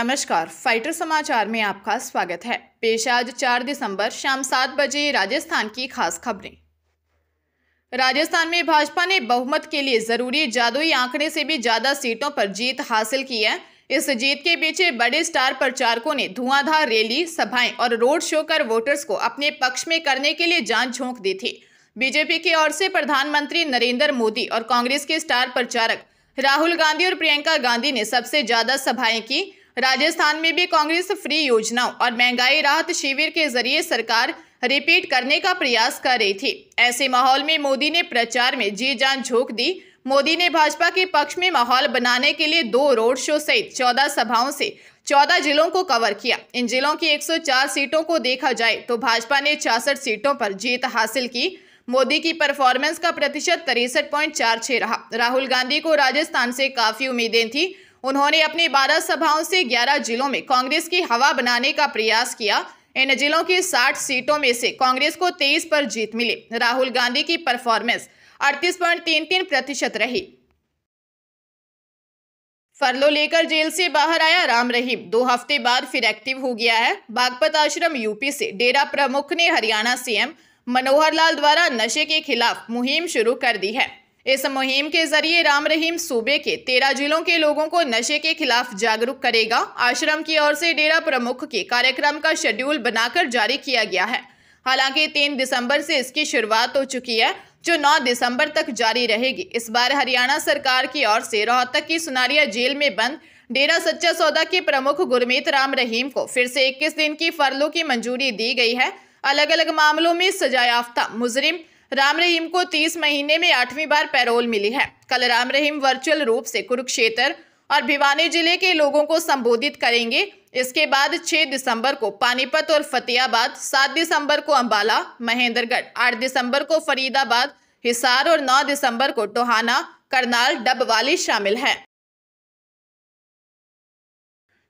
नमस्कार फाइटर समाचार में आपका स्वागत है पेश आज चार दिसंबर शाम सात बजे राजस्थान की खास खबरें राजस्थान में भाजपा ने बहुमत के लिए जरूरी जादुई आंकड़े से भी ज्यादा सीटों पर जीत हासिल की है इस जीत के पीछे बड़े स्टार प्रचारकों ने धुआंधार रैली सभाएं और रोड शो कर वोटर्स को अपने पक्ष में करने के लिए जान झोंक दी थी बीजेपी की ओर से प्रधानमंत्री नरेंद्र मोदी और कांग्रेस के स्टार प्रचारक राहुल गांधी और प्रियंका गांधी ने सबसे ज्यादा सभाएं की राजस्थान में भी कांग्रेस फ्री योजनाओं और महंगाई राहत शिविर के जरिए सरकार रिपीट करने का प्रयास कर रही थी ऐसे माहौल में मोदी ने प्रचार में जी जान झोंक दी मोदी ने भाजपा के पक्ष में माहौल बनाने के लिए दो रोड शो सहित चौदह सभाओं से चौदह जिलों को कवर किया इन जिलों की 104 सीटों को देखा जाए तो भाजपा ने छियासठ सीटों पर जीत हासिल की मोदी की परफॉर्मेंस का प्रतिशत तिरसठ रहा राहुल गांधी को राजस्थान से काफी उम्मीदें थी उन्होंने अपनी बारह सभाओं से ग्यारह जिलों में कांग्रेस की हवा बनाने का प्रयास किया इन जिलों की साठ सीटों में से कांग्रेस को तेईस पर जीत मिली राहुल गांधी की परफॉर्मेंस अड़तीस पॉइंट तीन तीन प्रतिशत रही फरलो लेकर जेल से बाहर आया राम रहीम दो हफ्ते बाद फिर एक्टिव हो गया है बागपत आश्रम यूपी से डेरा प्रमुख ने हरियाणा सीएम मनोहर लाल द्वारा नशे के खिलाफ मुहिम शुरू कर दी है इस मुहिम के जरिए राम रहीम सूबे के तेरह जिलों के लोगों को नशे के खिलाफ जागरूक करेगा आश्रम की ओर से डेरा प्रमुख के कार्यक्रम का शेड्यूल बनाकर जारी किया गया है हालांकि तीन दिसंबर से इसकी शुरुआत हो चुकी है जो 9 दिसंबर तक जारी रहेगी इस बार हरियाणा सरकार की ओर से रोहतक की सुनारिया जेल में बंद डेरा सच्चा सौदा के प्रमुख गुरमीत राम रहीम को फिर से 21 दिन की फरलों की मंजूरी दी गई है अलग अलग मामलों में सजायाफ्ता मुजरिम राम रहीम को तीस महीने में आठवीं बार पैरोल मिली है कल राम रहीम वर्चुअल रूप से कुरुक्षेत्र और भिवानी जिले के लोगों को संबोधित करेंगे इसके बाद 6 दिसंबर को पानीपत और फतेहाबाद 7 दिसंबर को अंबाला महेंद्रगढ़ 8 दिसंबर को फरीदाबाद हिसार और 9 दिसंबर को टोहाना करनाल डबवाली शामिल है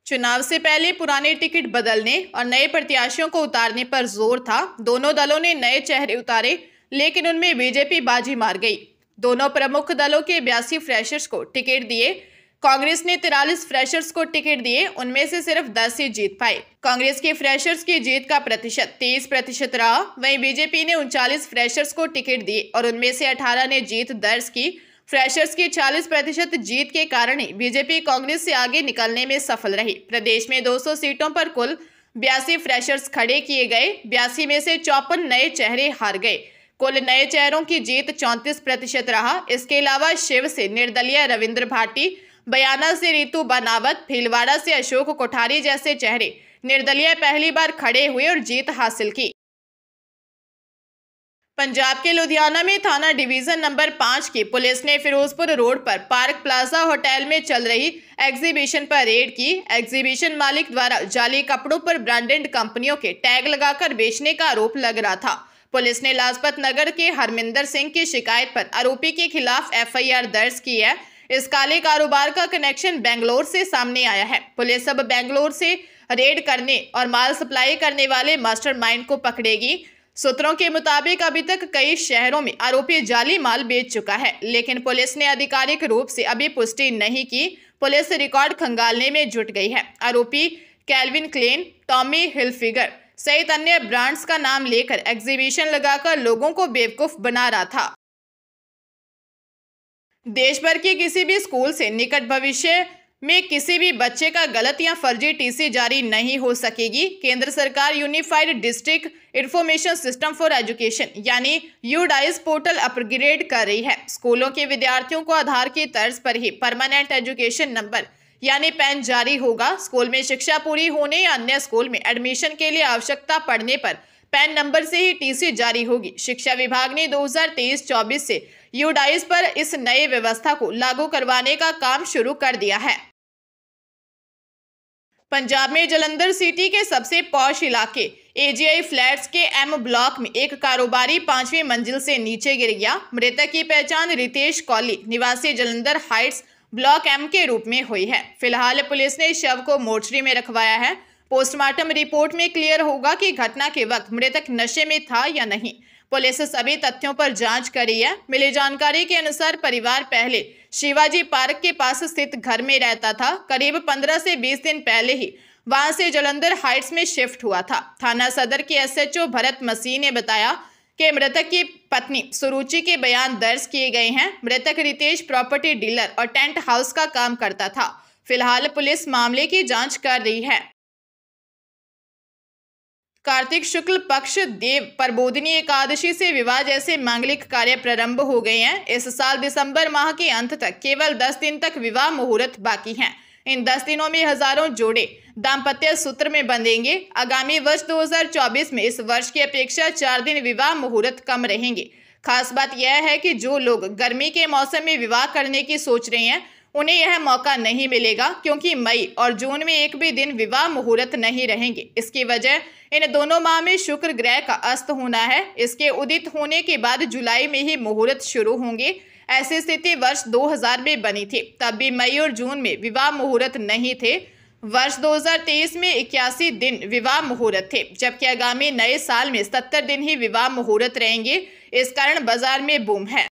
चुनाव से पहले पुराने टिकट बदलने और नए प्रत्याशियों को उतारने पर जोर था दोनों दलों ने नए चेहरे उतारे लेकिन उनमें बीजेपी बाजी मार गई दोनों प्रमुख दलों के बयासी फ्रेशर्स को टिकट दिए कांग्रेस ने तिरालीस फ्रेशर्स को टिकट दिए उनमें से सिर्फ दस ही जीत पाए कांग्रेस के फ्रेशर्स की जीत का प्रतिशत तेईस प्रतिशत रहा वहीं बीजेपी ने उनचालीस फ्रेशर्स को टिकट दिए और उनमें से अठारह ने जीत दर्ज की फ्रेशर्स की चालीस प्रतिशत जीत के कारण ही बीजेपी कांग्रेस से आगे निकलने में सफल रही प्रदेश में दो सीटों पर कुल बयासी फ्रेशर्स खड़े किए गए बयासी में से चौपन नए चेहरे हार गए कुल नए चेहरों की जीत चौंतीस प्रतिशत रहा इसके अलावा शिव से निर्दलीय रविंद्र भाटी बयाना से रितु बनावत भीलवाड़ा से अशोक कोठारी जैसे चेहरे निर्दलीय पहली बार खड़े हुए और जीत हासिल की पंजाब के लुधियाना में थाना डिवीजन नंबर पाँच की पुलिस ने फिरोजपुर रोड पर पार्क प्लाजा होटल में चल रही एग्जीबिशन पर रेड की एग्जीबिशन मालिक द्वारा जाली कपड़ों पर ब्रांडेड कंपनियों के टैग लगाकर बेचने का आरोप लग रहा था पुलिस ने लाजपत नगर के हरमिंदर सिंह की शिकायत पर आरोपी के खिलाफ एफआईआर दर्ज की है इस काले कारोबार का कनेक्शन बेंगलोर से सामने आया है पुलिस अब बेंगलोर से रेड करने और माल सप्लाई करने वाले मास्टरमाइंड को पकड़ेगी सूत्रों के मुताबिक अभी तक कई शहरों में आरोपी जाली माल बेच चुका है लेकिन पुलिस ने आधिकारिक रूप से अभी पुष्टि नहीं की पुलिस रिकॉर्ड खंगालने में जुट गई है आरोपी कैलविन क्लेन टॉमी हिलफिगर सहित अन्य ब्रांड्स का नाम लेकर एग्जीबिशन लगाकर लोगों को बेवकूफ़ बना रहा था देश भर के किसी भी स्कूल से निकट भविष्य में किसी भी बच्चे का गलत या फर्जी टीसी जारी नहीं हो सकेगी केंद्र सरकार unified district information system for education यानी यूडाइस पोर्टल अपग्रेड कर रही है स्कूलों के विद्यार्थियों को आधार की तर्ज पर ही परमानेंट एजुकेशन नंबर यानी पैन जारी होगा स्कूल में शिक्षा पूरी होने या अन्य स्कूल में एडमिशन के लिए आवश्यकता पड़ने पर पैन नंबर से ही टीसी जारी होगी शिक्षा विभाग ने 2023-24 से यूडाइस पर इस नए व्यवस्था को लागू करवाने का काम शुरू कर दिया है पंजाब में जलंधर सिटी के सबसे पौश इलाके एजीआई फ्लैट्स के एम ब्लॉक में एक कारोबारी पांचवी मंजिल से नीचे गिर गया मृतक की पहचान रितेश कौली निवासी जलंधर हाइट्स ब्लॉक एम के रूप में हुई है फिलहाल पुलिस ने शव को मोर्चरी में रखवाया है पोस्टमार्टम रिपोर्ट में क्लियर होगा कि घटना के वक्त मृतक नशे में था या नहीं पुलिस सभी तथ्यों पर जांच करी है मिली जानकारी के अनुसार परिवार पहले शिवाजी पार्क के पास स्थित घर में रहता था करीब 15 से 20 दिन पहले ही वहां से जलंधर हाइट्स में शिफ्ट हुआ था थाना सदर के एसएचओ भरत मसीह ने बताया के मृतक की पत्नी सुरुचि के बयान दर्ज किए गए हैं मृतक रितेश प्रॉपर्टी डीलर और टेंट हाउस का काम करता था फिलहाल पुलिस मामले की जांच कर रही है कार्तिक शुक्ल पक्ष देव प्रबोधिनी एकादशी से विवाह जैसे मांगलिक कार्य प्रारंभ हो गए हैं इस साल दिसंबर माह के अंत तक केवल दस दिन तक विवाह मुहूर्त बाकी हैं इन दस दिनों में हजारों जोड़े दाम्पत्य सूत्र में बंधेंगे आगामी वर्ष 2024 में इस वर्ष की अपेक्षा चार दिन विवाह मुहूर्त कम रहेंगे खास बात यह है कि जो लोग गर्मी के मौसम में विवाह करने की सोच रहे हैं उन्हें यह मौका नहीं मिलेगा क्योंकि मई और जून में एक भी दिन विवाह मुहूर्त नहीं रहेंगे इसकी वजह इन दोनों माह में शुक्र ग्रह का अस्त होना है इसके उदित होने के बाद जुलाई में ही मुहूर्त शुरू होंगे ऐसी स्थिति वर्ष 2000 में बनी थी तब भी मई और जून में विवाह मुहूर्त नहीं थे वर्ष 2023 में इक्यासी दिन विवाह मुहूर्त थे जबकि आगामी नए साल में 70 दिन ही विवाह मुहूर्त रहेंगे इस कारण बाजार में बूम है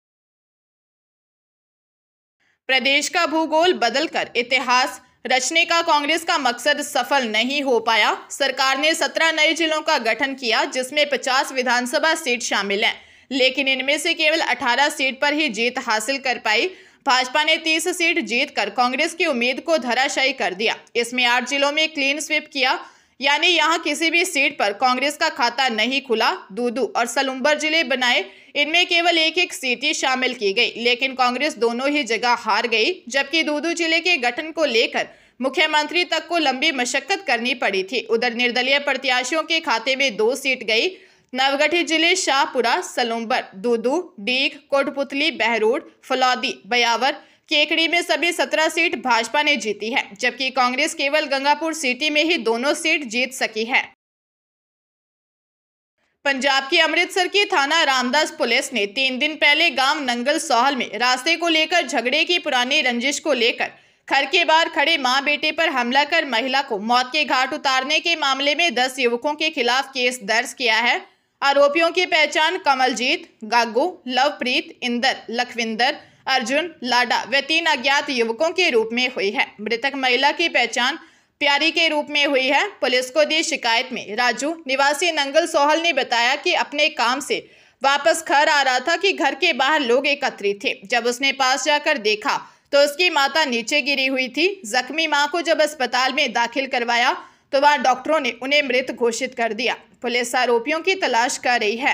प्रदेश का भूगोल बदलकर इतिहास रचने का कांग्रेस का मकसद सफल नहीं हो पाया सरकार ने 17 नए जिलों का गठन किया जिसमें 50 विधानसभा सीट शामिल हैं लेकिन इनमें से केवल 18 सीट पर ही जीत हासिल कर पाई भाजपा ने 30 सीट जीतकर कांग्रेस की उम्मीद को धराशायी कर दिया इसमें आठ जिलों में क्लीन स्वीप किया यानी यहां किसी भी सीट पर कांग्रेस का खाता नहीं खुला दूदू और सलुम्बर जिले बनाए इनमें केवल एक एक सीट ही शामिल की गई लेकिन कांग्रेस दोनों ही जगह हार गई जबकि दूदू जिले के गठन को लेकर मुख्यमंत्री तक को लंबी मशक्कत करनी पड़ी थी उधर निर्दलीय प्रत्याशियों के खाते में दो सीट गई नवगठित जिले शाहपुरा सलूम्बर दूदू डीग कोटपुतली बहरोड फलौदी बयावर केकड़ी में सभी सत्रह सीट भाजपा ने जीती है जबकि कांग्रेस केवल गंगापुर सिटी में ही दोनों सीट जीत सकी है पंजाब की अमृतसर की थाना रामदास पुलिस ने तीन दिन पहले गांव नंगल सोहल में रास्ते को लेकर झगड़े की पुरानी रंजिश को लेकर घर के बाहर खड़े मां बेटे पर हमला कर महिला को मौत के घाट उतारने के मामले में दस युवकों के खिलाफ केस दर्ज किया है आरोपियों की पहचान कमलजीत गागू लवप्रीत इंदर लखविंदर अर्जुन लाडा व तीन अज्ञात युवकों के रूप में हुई है मृतक महिला की पहचान प्यारी के रूप में हुई है पुलिस को दी शिकायत में राजू निवासी नंगल सोहल ने बताया कि अपने काम से वापस घर आ रहा था कि घर के बाहर लोग एकत्रित थे जब उसने पास जाकर देखा तो उसकी माता नीचे गिरी हुई थी जख्मी मां को जब अस्पताल में दाखिल करवाया तो वहां डॉक्टरों ने उन्हें मृत घोषित कर दिया पुलिस आरोपियों की तलाश कर रही है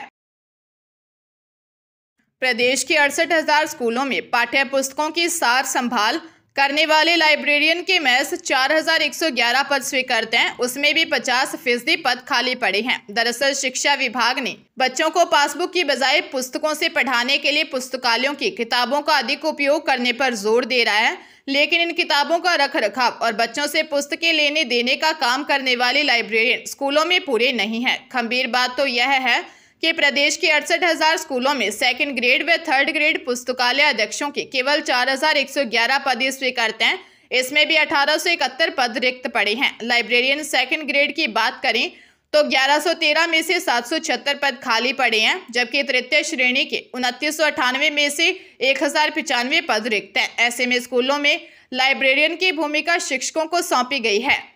प्रदेश के अड़सठ हजार स्कूलों में पाठ्य पुस्तकों की सार संभाल करने वाले लाइब्रेरियन के मैस 4,111 पद स्वीकृत हैं उसमें भी 50 फीसदी पद खाली पड़े हैं दरअसल शिक्षा विभाग ने बच्चों को पासबुक की बजाय पुस्तकों से पढ़ाने के लिए पुस्तकालयों की किताबों का अधिक उपयोग करने पर जोर दे रहा है लेकिन इन किताबों का रख रखाव और बच्चों से पुस्तकें लेने देने का काम करने वाले लाइब्रेरियन स्कूलों में पूरे नहीं है खंबीर बात तो यह है कि प्रदेश के अड़सठ हज़ार स्कूलों में सेकेंड ग्रेड व थर्ड ग्रेड पुस्तकालय अध्यक्षों के केवल ग्यारह पद स्वीकृत हैं इसमें भी अठारह पद रिक्त पड़े हैं लाइब्रेरियन सेकेंड ग्रेड की बात करें तो 1113 में से 776 पद खाली पड़े हैं जबकि तृतीय श्रेणी के उनतीस में से एक पद रिक्त हैं ऐसे में स्कूलों में लाइब्रेरियन की भूमिका शिक्षकों को सौंपी गई है